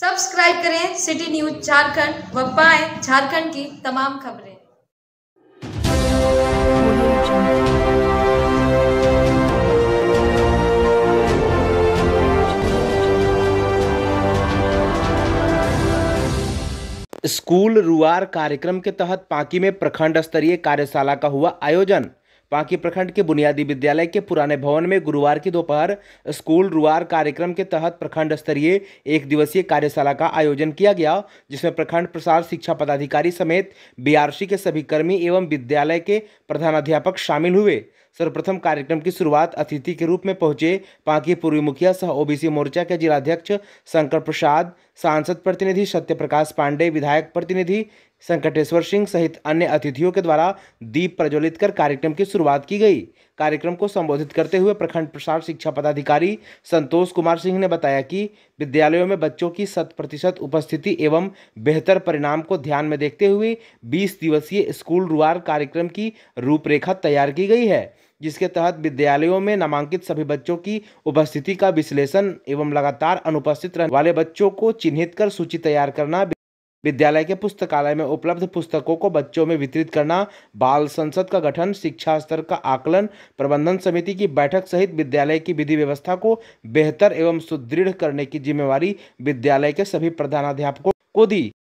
subscribe करें city news Jharkhand व पाए झारखंड की तमाम खबरें स्कूल रुआर कार्यक्रम के तहत पाकी में प्रखंड स्तरीय कार्यशाला का हुआ आयोजन बांकी प्रखंड के बुनियादी विद्यालय के पुराने भवन में गुरुवार की दोपहर स्कूल रुआर कार्यक्रम के तहत प्रखंड स्तरीय एक दिवसीय कार्यशाला का आयोजन किया गया जिसमें प्रखंड प्रसार शिक्षा पदाधिकारी समेत बीआरसी के सभी कर्मी एवं विद्यालय के प्रधानाध्यापक शामिल हुए सर्वप्रथम कार्यक्रम की शुरुआत अतिथि के रूप में पहुंचे पांकी पूर्वी मुखिया सह ओबीसी मोर्चा के जिलाध्यक्ष शंकर प्रसाद सांसद प्रतिनिधि सत्यप्रकाश पांडे विधायक प्रतिनिधि संकटेश्वर सिंह सहित अन्य अतिथियों के द्वारा दीप प्रज्वलित कर कार्यक्रम की शुरुआत की गई कार्यक्रम को संबोधित करते हुए प्रखंड प्रसार शिक्षा पदाधिकारी संतोष कुमार सिंह ने बताया कि विद्यालयों में बच्चों की शत प्रतिशत उपस्थिति एवं बेहतर परिणाम को ध्यान में देखते हुए 20 दिवसीय स्कूल रुआर कार्यक्रम की रूपरेखा तैयार की गई है जिसके तहत विद्यालयों में नामांकित सभी बच्चों की उपस्थिति का विश्लेषण एवं लगातार अनुपस्थित रहने वाले बच्चों को चिन्हित कर सूची तैयार करना विद्यालय के पुस्तकालय में उपलब्ध पुस्तकों को बच्चों में वितरित करना बाल संसद का गठन शिक्षा स्तर का आकलन प्रबंधन समिति की बैठक सहित विद्यालय की विधि व्यवस्था को बेहतर एवं सुदृढ़ करने की जिम्मेवारी विद्यालय के सभी प्रधानाध्यापकों को दी